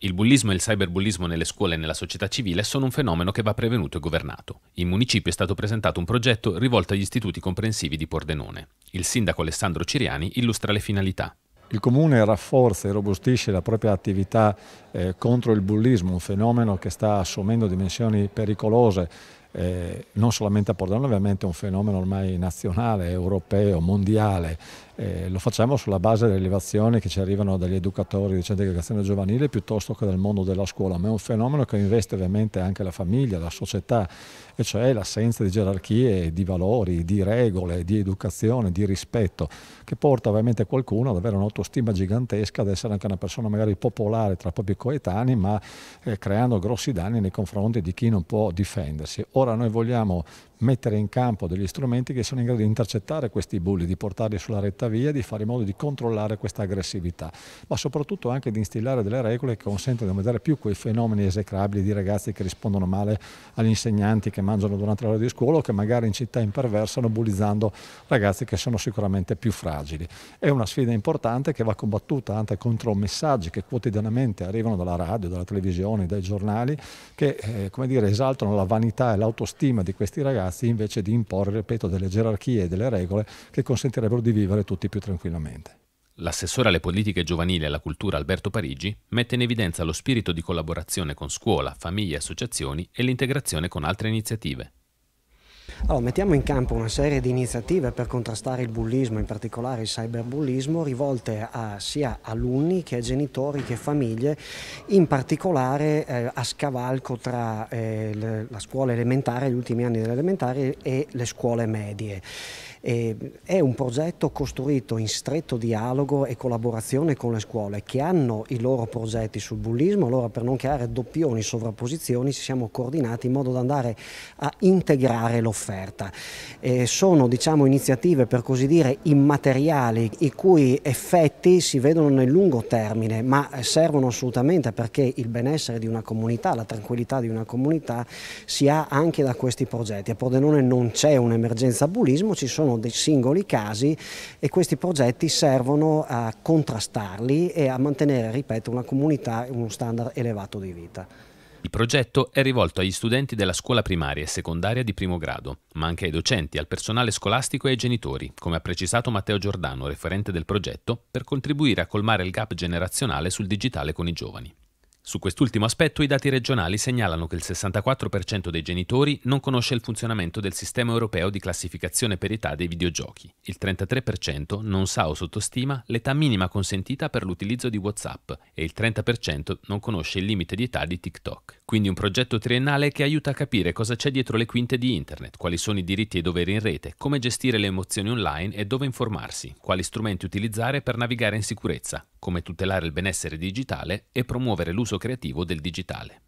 Il bullismo e il cyberbullismo nelle scuole e nella società civile sono un fenomeno che va prevenuto e governato. In municipio è stato presentato un progetto rivolto agli istituti comprensivi di Pordenone. Il sindaco Alessandro Ciriani illustra le finalità. Il Comune rafforza e robustisce la propria attività eh, contro il bullismo, un fenomeno che sta assumendo dimensioni pericolose, eh, non solamente a Pordenone, ovviamente è un fenomeno ormai nazionale, europeo, mondiale. Eh, lo facciamo sulla base delle elevazioni che ci arrivano dagli educatori, dei centri di educazione giovanile, piuttosto che dal mondo della scuola, ma è un fenomeno che investe ovviamente anche la famiglia, la società, e cioè l'assenza di gerarchie, di valori, di regole, di educazione, di rispetto, che porta ovviamente qualcuno ad avere un'autostima gigantesca, ad essere anche una persona magari popolare tra i propri coetanei, ma eh, creando grossi danni nei confronti di chi non può difendersi. Ora noi vogliamo mettere in campo degli strumenti che sono in grado di intercettare questi bulli, di portarli sulla retta tuttavia di fare in modo di controllare questa aggressività, ma soprattutto anche di instillare delle regole che consentano di vedere più quei fenomeni esecrabili di ragazzi che rispondono male agli insegnanti che mangiano durante l'ora di scuola o che magari in città imperversano bullizzando ragazzi che sono sicuramente più fragili. È una sfida importante che va combattuta anche contro messaggi che quotidianamente arrivano dalla radio, dalla televisione, dai giornali, che eh, come dire, esaltano la vanità e l'autostima di questi ragazzi invece di imporre, ripeto, delle gerarchie e delle regole che consentirebbero di vivere tutti tutti più tranquillamente. L'assessore alle politiche giovanili e alla cultura Alberto Parigi mette in evidenza lo spirito di collaborazione con scuola, famiglie e associazioni e l'integrazione con altre iniziative. Allora, mettiamo in campo una serie di iniziative per contrastare il bullismo, in particolare il cyberbullismo, rivolte a sia alunni che genitori che famiglie, in particolare eh, a scavalco tra eh, le, la scuola elementare, gli ultimi anni dell'elementare e le scuole medie è un progetto costruito in stretto dialogo e collaborazione con le scuole che hanno i loro progetti sul bullismo, allora per non creare doppioni, sovrapposizioni ci siamo coordinati in modo da andare a integrare l'offerta. sono diciamo, iniziative per così dire immateriali i cui effetti si vedono nel lungo termine ma servono assolutamente perché il benessere di una comunità, la tranquillità di una comunità si ha anche da questi progetti. A Pordenone non c'è un'emergenza bullismo, ci sono sono dei singoli casi e questi progetti servono a contrastarli e a mantenere, ripeto, una comunità e uno standard elevato di vita. Il progetto è rivolto agli studenti della scuola primaria e secondaria di primo grado, ma anche ai docenti, al personale scolastico e ai genitori, come ha precisato Matteo Giordano, referente del progetto, per contribuire a colmare il gap generazionale sul digitale con i giovani. Su quest'ultimo aspetto i dati regionali segnalano che il 64% dei genitori non conosce il funzionamento del sistema europeo di classificazione per età dei videogiochi, il 33% non sa o sottostima l'età minima consentita per l'utilizzo di WhatsApp e il 30% non conosce il limite di età di TikTok. Quindi un progetto triennale che aiuta a capire cosa c'è dietro le quinte di Internet, quali sono i diritti e i doveri in rete, come gestire le emozioni online e dove informarsi, quali strumenti utilizzare per navigare in sicurezza, come tutelare il benessere digitale e promuovere l'uso creativo del digitale.